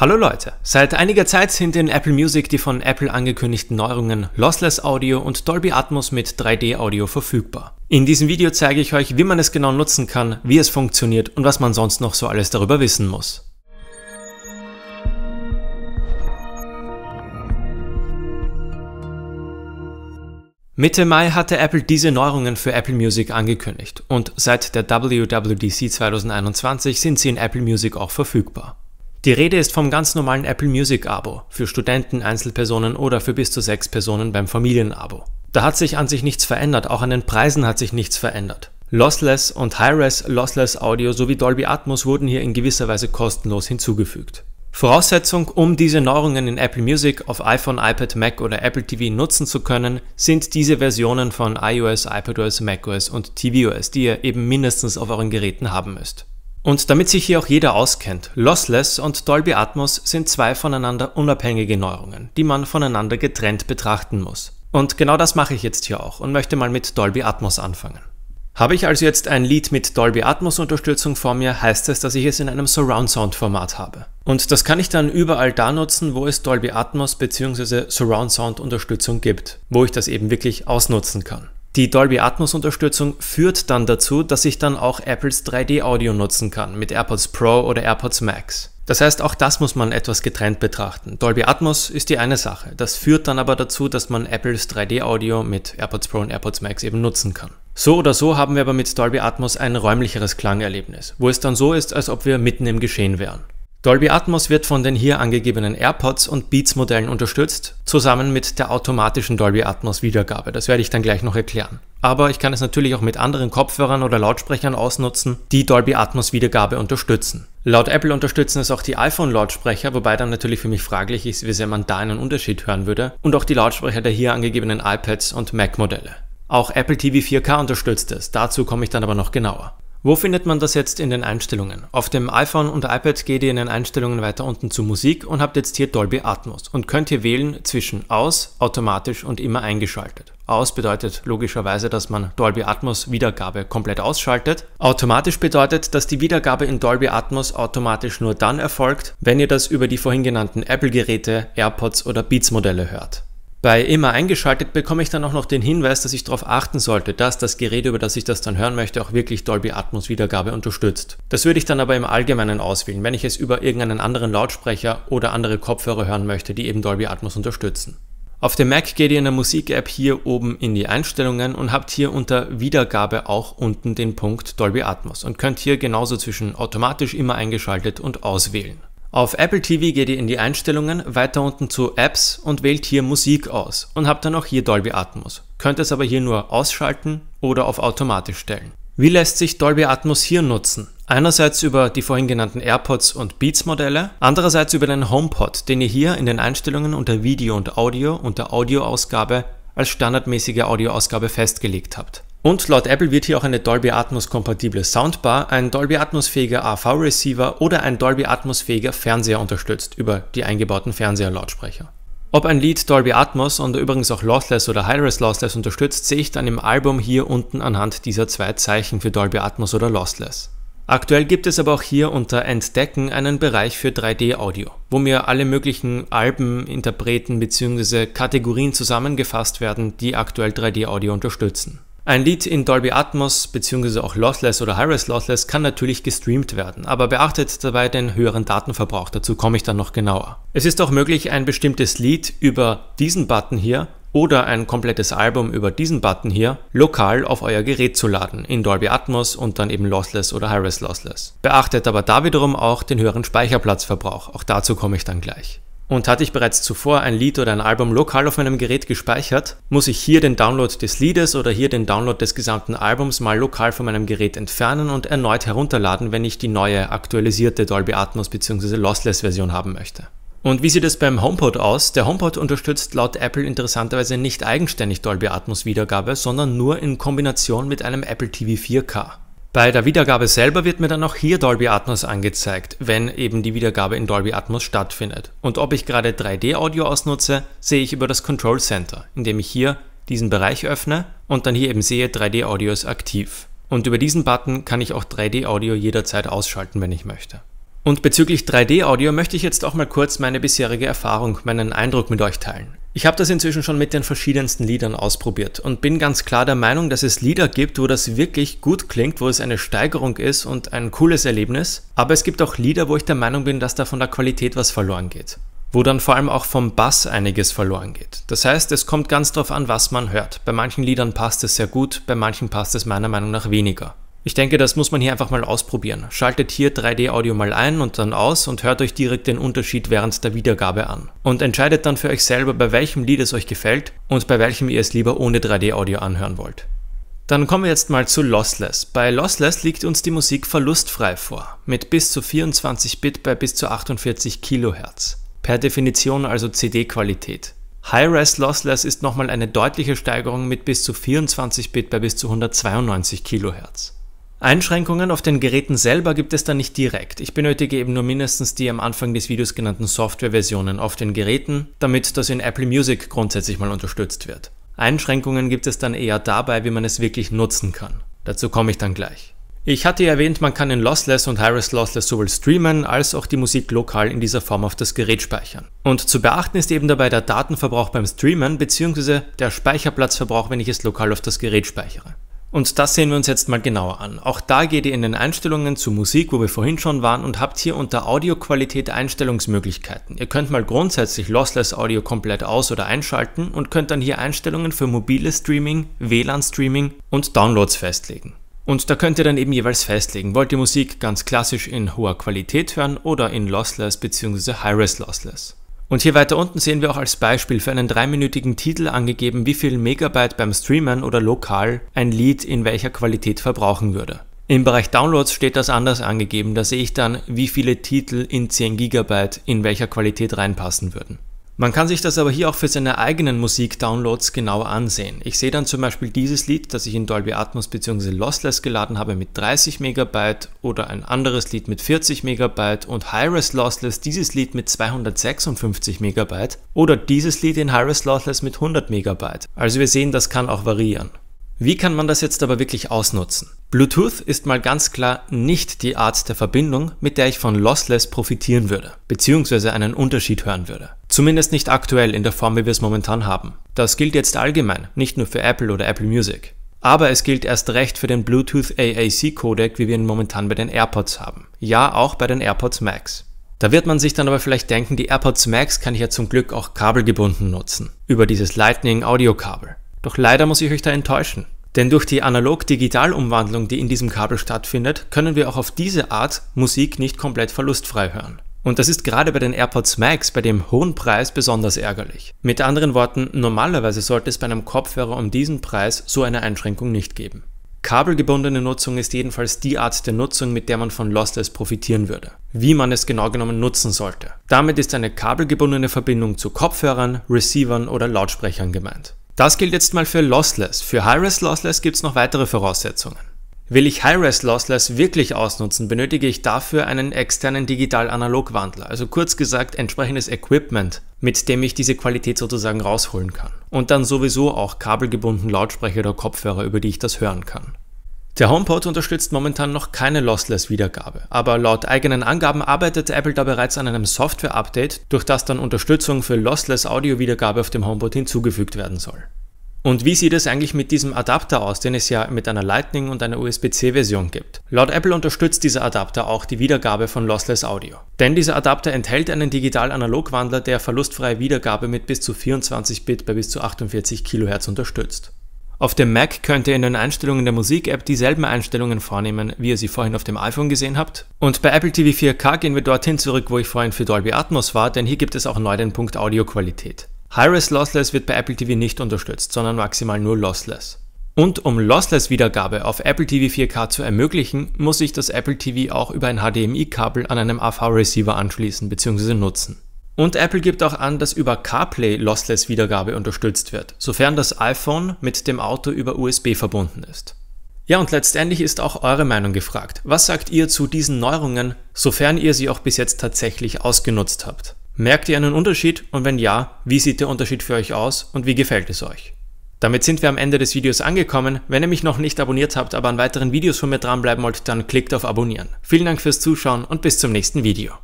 Hallo Leute! Seit einiger Zeit sind in Apple Music die von Apple angekündigten Neuerungen Lossless Audio und Dolby Atmos mit 3D Audio verfügbar. In diesem Video zeige ich euch, wie man es genau nutzen kann, wie es funktioniert und was man sonst noch so alles darüber wissen muss. Mitte Mai hatte Apple diese Neuerungen für Apple Music angekündigt und seit der WWDC 2021 sind sie in Apple Music auch verfügbar. Die Rede ist vom ganz normalen Apple Music Abo, für Studenten, Einzelpersonen oder für bis zu sechs Personen beim Familienabo. Da hat sich an sich nichts verändert, auch an den Preisen hat sich nichts verändert. Lossless und Hi-Res Lossless Audio sowie Dolby Atmos wurden hier in gewisser Weise kostenlos hinzugefügt. Voraussetzung, um diese Neuerungen in Apple Music auf iPhone, iPad, Mac oder Apple TV nutzen zu können, sind diese Versionen von iOS, iPadOS, macOS und tvOS, die ihr eben mindestens auf euren Geräten haben müsst. Und damit sich hier auch jeder auskennt, Lossless und Dolby Atmos sind zwei voneinander unabhängige Neuerungen, die man voneinander getrennt betrachten muss. Und genau das mache ich jetzt hier auch und möchte mal mit Dolby Atmos anfangen. Habe ich also jetzt ein Lied mit Dolby Atmos Unterstützung vor mir, heißt es, dass ich es in einem Surround Sound Format habe. Und das kann ich dann überall da nutzen, wo es Dolby Atmos bzw. Surround Sound Unterstützung gibt, wo ich das eben wirklich ausnutzen kann. Die Dolby Atmos Unterstützung führt dann dazu, dass ich dann auch Apples 3D Audio nutzen kann mit AirPods Pro oder AirPods Max. Das heißt, auch das muss man etwas getrennt betrachten. Dolby Atmos ist die eine Sache. Das führt dann aber dazu, dass man Apples 3D Audio mit AirPods Pro und AirPods Max eben nutzen kann. So oder so haben wir aber mit Dolby Atmos ein räumlicheres Klangerlebnis, wo es dann so ist, als ob wir mitten im Geschehen wären. Dolby Atmos wird von den hier angegebenen AirPods und Beats Modellen unterstützt, zusammen mit der automatischen Dolby Atmos Wiedergabe. Das werde ich dann gleich noch erklären. Aber ich kann es natürlich auch mit anderen Kopfhörern oder Lautsprechern ausnutzen, die Dolby Atmos Wiedergabe unterstützen. Laut Apple unterstützen es auch die iPhone-Lautsprecher, wobei dann natürlich für mich fraglich ist, wie sehr man da einen Unterschied hören würde, und auch die Lautsprecher der hier angegebenen iPads und Mac-Modelle. Auch Apple TV 4K unterstützt es, dazu komme ich dann aber noch genauer. Wo findet man das jetzt in den Einstellungen? Auf dem iPhone und iPad geht ihr in den Einstellungen weiter unten zu Musik und habt jetzt hier Dolby Atmos und könnt hier wählen zwischen aus, automatisch und immer eingeschaltet. Aus bedeutet logischerweise, dass man Dolby Atmos Wiedergabe komplett ausschaltet. Automatisch bedeutet, dass die Wiedergabe in Dolby Atmos automatisch nur dann erfolgt, wenn ihr das über die vorhin genannten Apple-Geräte, AirPods oder Beats-Modelle hört. Bei immer eingeschaltet bekomme ich dann auch noch den Hinweis, dass ich darauf achten sollte, dass das Gerät, über das ich das dann hören möchte, auch wirklich Dolby Atmos Wiedergabe unterstützt. Das würde ich dann aber im Allgemeinen auswählen, wenn ich es über irgendeinen anderen Lautsprecher oder andere Kopfhörer hören möchte, die eben Dolby Atmos unterstützen. Auf dem Mac geht ihr in der Musik-App hier oben in die Einstellungen und habt hier unter Wiedergabe auch unten den Punkt Dolby Atmos und könnt hier genauso zwischen automatisch immer eingeschaltet und auswählen. Auf Apple TV geht ihr in die Einstellungen weiter unten zu Apps und wählt hier Musik aus und habt dann auch hier Dolby Atmos. Könnt es aber hier nur ausschalten oder auf automatisch stellen. Wie lässt sich Dolby Atmos hier nutzen? Einerseits über die vorhin genannten AirPods und Beats Modelle, andererseits über den HomePod, den ihr hier in den Einstellungen unter Video und Audio unter Audioausgabe als standardmäßige Audioausgabe festgelegt habt. Und laut Apple wird hier auch eine Dolby Atmos kompatible Soundbar, ein Dolby Atmos fähiger AV Receiver oder ein Dolby Atmos fähiger Fernseher unterstützt über die eingebauten Fernseherlautsprecher. Ob ein Lied Dolby Atmos und übrigens auch Lossless oder Hi-Res Lossless unterstützt, sehe ich dann im Album hier unten anhand dieser zwei Zeichen für Dolby Atmos oder Lossless. Aktuell gibt es aber auch hier unter Entdecken einen Bereich für 3D-Audio, wo mir alle möglichen Alben, Interpreten bzw. Kategorien zusammengefasst werden, die aktuell 3D-Audio unterstützen. Ein Lied in Dolby Atmos bzw. auch Lossless oder High-Res Lossless kann natürlich gestreamt werden, aber beachtet dabei den höheren Datenverbrauch, dazu komme ich dann noch genauer. Es ist auch möglich, ein bestimmtes Lied über diesen Button hier oder ein komplettes Album über diesen Button hier lokal auf euer Gerät zu laden, in Dolby Atmos und dann eben Lossless oder High-Res Lossless. Beachtet aber da wiederum auch den höheren Speicherplatzverbrauch, auch dazu komme ich dann gleich. Und hatte ich bereits zuvor ein Lied oder ein Album lokal auf meinem Gerät gespeichert, muss ich hier den Download des Liedes oder hier den Download des gesamten Albums mal lokal von meinem Gerät entfernen und erneut herunterladen, wenn ich die neue aktualisierte Dolby Atmos bzw. Lossless Version haben möchte. Und wie sieht es beim HomePod aus? Der HomePod unterstützt laut Apple interessanterweise nicht eigenständig Dolby Atmos Wiedergabe, sondern nur in Kombination mit einem Apple TV 4K. Bei der Wiedergabe selber wird mir dann auch hier Dolby Atmos angezeigt, wenn eben die Wiedergabe in Dolby Atmos stattfindet. Und ob ich gerade 3D-Audio ausnutze, sehe ich über das Control Center, indem ich hier diesen Bereich öffne und dann hier eben sehe, 3D-Audio ist aktiv. Und über diesen Button kann ich auch 3D-Audio jederzeit ausschalten, wenn ich möchte. Und bezüglich 3D-Audio möchte ich jetzt auch mal kurz meine bisherige Erfahrung, meinen Eindruck mit euch teilen. Ich habe das inzwischen schon mit den verschiedensten Liedern ausprobiert und bin ganz klar der Meinung, dass es Lieder gibt, wo das wirklich gut klingt, wo es eine Steigerung ist und ein cooles Erlebnis, aber es gibt auch Lieder, wo ich der Meinung bin, dass da von der Qualität was verloren geht. Wo dann vor allem auch vom Bass einiges verloren geht. Das heißt, es kommt ganz drauf an, was man hört. Bei manchen Liedern passt es sehr gut, bei manchen passt es meiner Meinung nach weniger. Ich denke, das muss man hier einfach mal ausprobieren. Schaltet hier 3D-Audio mal ein und dann aus und hört euch direkt den Unterschied während der Wiedergabe an. Und entscheidet dann für euch selber, bei welchem Lied es euch gefällt und bei welchem ihr es lieber ohne 3D-Audio anhören wollt. Dann kommen wir jetzt mal zu Lossless. Bei Lossless liegt uns die Musik verlustfrei vor, mit bis zu 24 Bit bei bis zu 48 Kilohertz. Per Definition also CD-Qualität. Hi-Res Lossless ist nochmal eine deutliche Steigerung mit bis zu 24 Bit bei bis zu 192 Kilohertz. Einschränkungen auf den Geräten selber gibt es dann nicht direkt. Ich benötige eben nur mindestens die am Anfang des Videos genannten Softwareversionen auf den Geräten, damit das in Apple Music grundsätzlich mal unterstützt wird. Einschränkungen gibt es dann eher dabei, wie man es wirklich nutzen kann. Dazu komme ich dann gleich. Ich hatte ja erwähnt, man kann in Lossless und High-Res Lossless sowohl streamen als auch die Musik lokal in dieser Form auf das Gerät speichern. Und zu beachten ist eben dabei der Datenverbrauch beim Streamen bzw. der Speicherplatzverbrauch, wenn ich es lokal auf das Gerät speichere. Und das sehen wir uns jetzt mal genauer an. Auch da geht ihr in den Einstellungen zu Musik, wo wir vorhin schon waren und habt hier unter Audioqualität Einstellungsmöglichkeiten. Ihr könnt mal grundsätzlich Lossless Audio komplett aus- oder einschalten und könnt dann hier Einstellungen für mobiles Streaming, WLAN-Streaming und Downloads festlegen. Und da könnt ihr dann eben jeweils festlegen, wollt ihr Musik ganz klassisch in hoher Qualität hören oder in Lossless bzw. High-Res Lossless. Und hier weiter unten sehen wir auch als Beispiel für einen dreiminütigen Titel angegeben, wie viel Megabyte beim Streamen oder lokal ein Lied in welcher Qualität verbrauchen würde. Im Bereich Downloads steht das anders angegeben, da sehe ich dann, wie viele Titel in 10 GB in welcher Qualität reinpassen würden. Man kann sich das aber hier auch für seine eigenen Musik-Downloads genauer ansehen. Ich sehe dann zum Beispiel dieses Lied, das ich in Dolby Atmos bzw. Lossless geladen habe mit 30 MB oder ein anderes Lied mit 40 MB und Hi-Res Lossless dieses Lied mit 256 MB oder dieses Lied in Hi-Res Lossless mit 100 MB. Also wir sehen, das kann auch variieren. Wie kann man das jetzt aber wirklich ausnutzen? Bluetooth ist mal ganz klar nicht die Art der Verbindung, mit der ich von Lossless profitieren würde, beziehungsweise einen Unterschied hören würde. Zumindest nicht aktuell in der Form, wie wir es momentan haben. Das gilt jetzt allgemein, nicht nur für Apple oder Apple Music. Aber es gilt erst recht für den Bluetooth AAC Codec, wie wir ihn momentan bei den AirPods haben. Ja, auch bei den AirPods Max. Da wird man sich dann aber vielleicht denken, die AirPods Max kann ich ja zum Glück auch kabelgebunden nutzen. Über dieses Lightning Audio Kabel. Doch leider muss ich euch da enttäuschen. Denn durch die Analog-Digital-Umwandlung, die in diesem Kabel stattfindet, können wir auch auf diese Art Musik nicht komplett verlustfrei hören. Und das ist gerade bei den AirPods Max bei dem hohen Preis besonders ärgerlich. Mit anderen Worten, normalerweise sollte es bei einem Kopfhörer um diesen Preis so eine Einschränkung nicht geben. Kabelgebundene Nutzung ist jedenfalls die Art der Nutzung, mit der man von Lossless profitieren würde. Wie man es genau genommen nutzen sollte. Damit ist eine kabelgebundene Verbindung zu Kopfhörern, Receivern oder Lautsprechern gemeint. Das gilt jetzt mal für Lossless. Für High-Res Lossless gibt es noch weitere Voraussetzungen. Will ich High-Res Lossless wirklich ausnutzen, benötige ich dafür einen externen Digital-Analog-Wandler, also kurz gesagt entsprechendes Equipment, mit dem ich diese Qualität sozusagen rausholen kann. Und dann sowieso auch kabelgebunden Lautsprecher oder Kopfhörer, über die ich das hören kann. Der HomePod unterstützt momentan noch keine Lossless-Wiedergabe, aber laut eigenen Angaben arbeitet Apple da bereits an einem Software-Update, durch das dann Unterstützung für Lossless-Audio-Wiedergabe auf dem HomePod hinzugefügt werden soll. Und wie sieht es eigentlich mit diesem Adapter aus, den es ja mit einer Lightning und einer USB-C-Version gibt? Laut Apple unterstützt dieser Adapter auch die Wiedergabe von Lossless Audio. Denn dieser Adapter enthält einen Digital-Analog-Wandler, der verlustfreie Wiedergabe mit bis zu 24 Bit bei bis zu 48 kHz unterstützt. Auf dem Mac könnt ihr in den Einstellungen der Musik-App dieselben Einstellungen vornehmen, wie ihr sie vorhin auf dem iPhone gesehen habt. Und bei Apple TV 4K gehen wir dorthin zurück, wo ich vorhin für Dolby Atmos war, denn hier gibt es auch neu den Punkt Audioqualität. high res Lossless wird bei Apple TV nicht unterstützt, sondern maximal nur Lossless. Und um Lossless-Wiedergabe auf Apple TV 4K zu ermöglichen, muss ich das Apple TV auch über ein HDMI-Kabel an einem AV-Receiver anschließen bzw. nutzen. Und Apple gibt auch an, dass über CarPlay Lossless-Wiedergabe unterstützt wird, sofern das iPhone mit dem Auto über USB verbunden ist. Ja, und letztendlich ist auch eure Meinung gefragt. Was sagt ihr zu diesen Neuerungen, sofern ihr sie auch bis jetzt tatsächlich ausgenutzt habt? Merkt ihr einen Unterschied und wenn ja, wie sieht der Unterschied für euch aus und wie gefällt es euch? Damit sind wir am Ende des Videos angekommen. Wenn ihr mich noch nicht abonniert habt, aber an weiteren Videos von mir dranbleiben wollt, dann klickt auf Abonnieren. Vielen Dank fürs Zuschauen und bis zum nächsten Video.